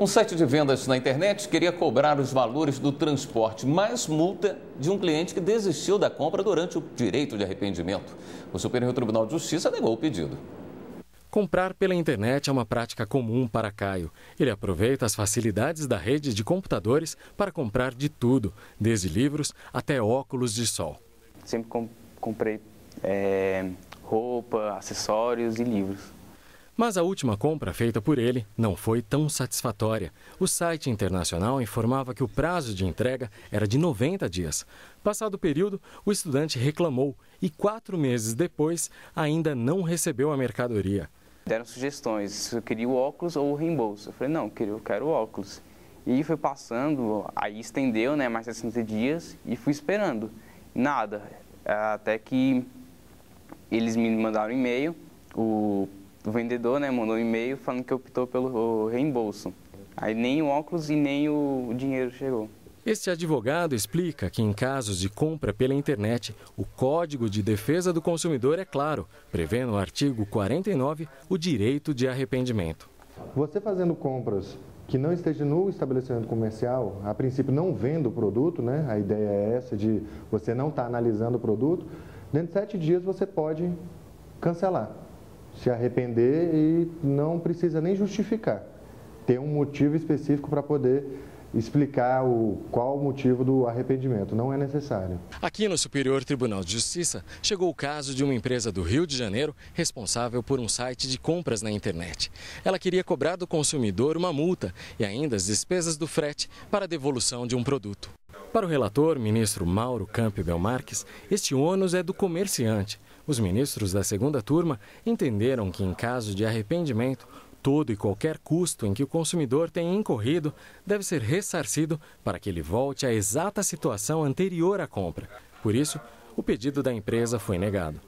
Um site de vendas na internet queria cobrar os valores do transporte mais multa de um cliente que desistiu da compra durante o direito de arrependimento. O Superior Tribunal de Justiça negou o pedido. Comprar pela internet é uma prática comum para Caio. Ele aproveita as facilidades da rede de computadores para comprar de tudo, desde livros até óculos de sol. Sempre comprei é, roupa, acessórios e livros. Mas a última compra feita por ele não foi tão satisfatória. O site internacional informava que o prazo de entrega era de 90 dias. Passado o período, o estudante reclamou e quatro meses depois ainda não recebeu a mercadoria. Deram sugestões, se eu queria o óculos ou o reembolso. Eu falei, não, eu quero o óculos. E foi passando, aí estendeu né, mais 60 dias e fui esperando. Nada, até que eles me mandaram um e-mail, o o vendedor né, mandou um e-mail falando que optou pelo reembolso. Aí nem o óculos e nem o dinheiro chegou. Este advogado explica que, em casos de compra pela internet, o Código de Defesa do Consumidor é claro, prevê no artigo 49 o direito de arrependimento. Você fazendo compras que não esteja no estabelecimento comercial, a princípio não vendo o produto, né? a ideia é essa de você não estar tá analisando o produto, dentro de sete dias você pode cancelar se arrepender e não precisa nem justificar. Tem um motivo específico para poder explicar o, qual o motivo do arrependimento. Não é necessário. Aqui no Superior Tribunal de Justiça, chegou o caso de uma empresa do Rio de Janeiro responsável por um site de compras na internet. Ela queria cobrar do consumidor uma multa e ainda as despesas do frete para a devolução de um produto. Para o relator, ministro Mauro Campbell Marques, este ônus é do comerciante. Os ministros da segunda turma entenderam que, em caso de arrependimento, todo e qualquer custo em que o consumidor tenha incorrido deve ser ressarcido para que ele volte à exata situação anterior à compra. Por isso, o pedido da empresa foi negado.